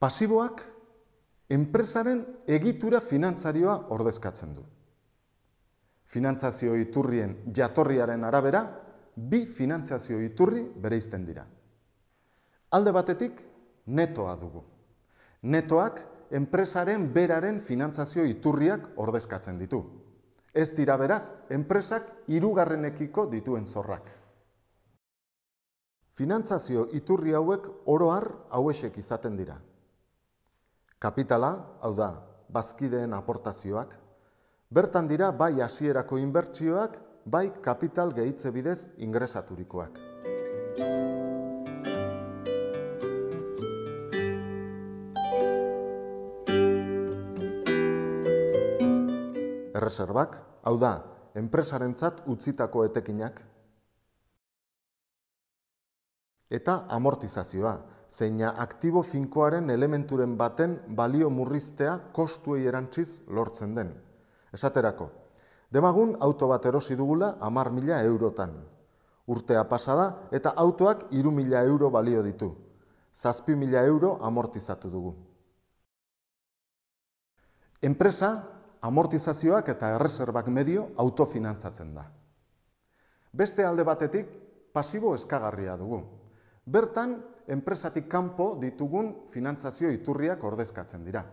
pasiboak enpresaren egitura finantzarioa ordezkatzen du. Finantzazio iturrien jatorriaren arabera, bi finantzazio iturri bereizten dira. Alde batetik, netoa dugu. Netoak, enpresaren beraren finantzazio iturriak ordezkatzen ditu. Ez dira beraz, enpresak hirugarrenekiko dituen zorrak. Finantzazio iturri hauek oroar hauesek izaten dira. Kapitala, hau da, bazkideen aportazioak. Bertan dira, bai hasierako inbertsioak, bai kapital gehitze bidez ingresaturikoak. Erreserbak, hau da, enpresarentzat utzitako etekinak eta amortizazioa, zeina aktibo finkoaren elementuren baten balio murriztea kostuei erantziz lortzen den. Esaterako, demagun auto bat erosi dugula amar mila eurotan. Urtea pasada eta autoak iru mila euro balio ditu. Zazpi mila euro amortizatu dugu. Enpresa, amortizazioak eta erreserbak medio autofinantzatzen da. Beste alde batetik, pasibo eskagarria dugu. Bertan, enpresatik kanpo ditugun finantzazio iturriak ordezkatzen dira.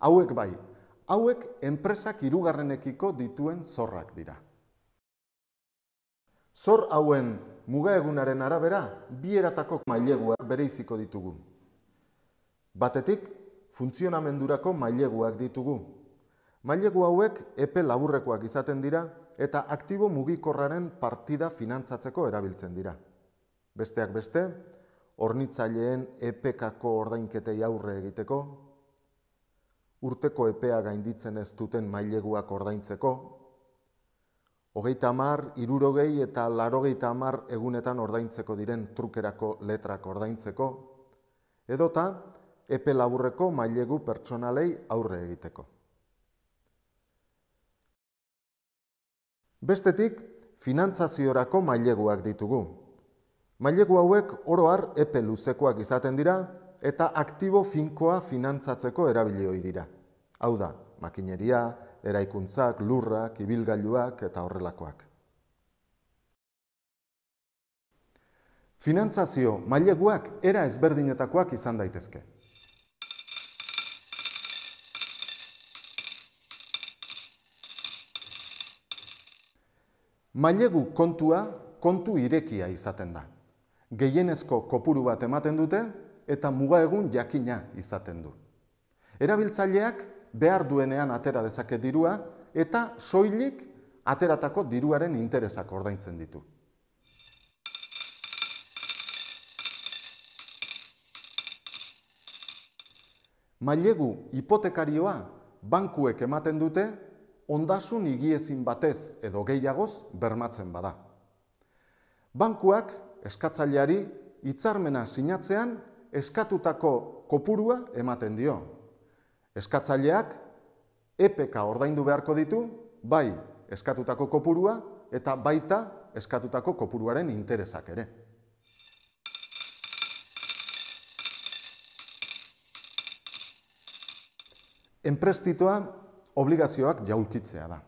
Hauek bai, hauek enpresak hirugarrenekiko dituen zorrak dira. Zor hauen mugaegunaren arabera, bi maileguak bere iziko ditugu. Batetik, funtzionamendurako maileguak ditugu. Mailegu hauek epe laburrekoak izaten dira eta aktibo mugikorraren partida finantzatzeko erabiltzen dira. Besteak beste, ornitzaileen epekako ordainketei aurre egiteko, urteko epea gainditzen ez duten maileguak ordaintzeko, hogeita amar, irurogei eta larogeita amar egunetan ordaintzeko diren trukerako letrak ordaintzeko, edota, epe laburreko mailegu pertsonalei aurre egiteko. Bestetik, finantzaziorako maileguak ditugu, Mailegu hauek oro har epe luzekoak izaten dira eta aktibo finkoa finantzatzeko erabili ohi dira. Hau da, makineria, eraikuntzak, lurrak, ibilgailuak eta horrelakoak. Finantzazio maileguak era ezberdinetakoak izan daitezke. Mailegu kontua kontu irekia izaten da gehienezko kopuru bat ematen dute eta muga egun jakina izaten du. Erabiltzaileak behar duenean atera dezake dirua eta soilik ateratako diruaren interesak ordaintzen ditu. Mailegu hipotekarioa bankuek ematen dute ondasun higiezin batez edo gehiagoz bermatzen bada. Bankuak eskatzaileari hitzarmena sinatzean eskatutako kopurua ematen dio. Eskatzaileak EPK ordaindu beharko ditu, bai eskatutako kopurua eta baita eskatutako kopuruaren interesak ere. Enprestitoa obligazioak jaulkitzea da.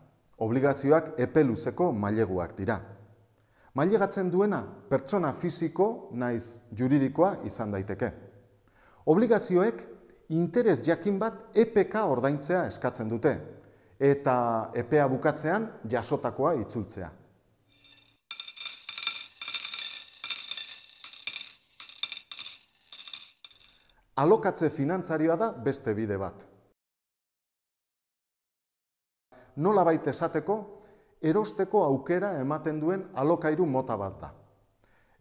Obligazioak epe luzeko maileguak dira, mailegatzen duena pertsona fisiko naiz juridikoa izan daiteke. Obligazioek interes jakin bat EPK ordaintzea eskatzen dute eta EPEA bukatzean jasotakoa itzultzea. Alokatze finantzarioa da beste bide bat. Nola baita esateko, erosteko aukera ematen duen alokairu mota bat da.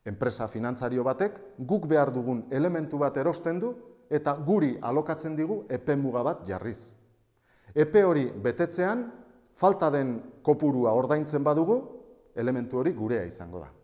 Enpresa finantzario batek guk behar dugun elementu bat erosten du eta guri alokatzen digu epe muga bat jarriz. Epe hori betetzean, falta den kopurua ordaintzen badugu, elementu hori gurea izango da.